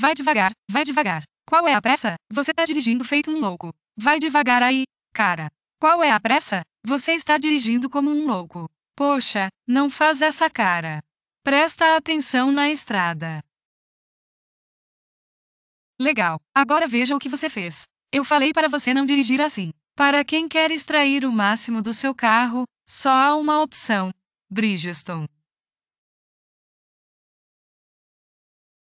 Vai devagar, vai devagar. Qual é a pressa? Você tá dirigindo feito um louco. Vai devagar aí, cara. Qual é a pressa? Você está dirigindo como um louco. Poxa, não faz essa cara. Presta atenção na estrada. Legal, agora veja o que você fez. Eu falei para você não dirigir assim. Para quem quer extrair o máximo do seu carro, só há uma opção: Bridgestone.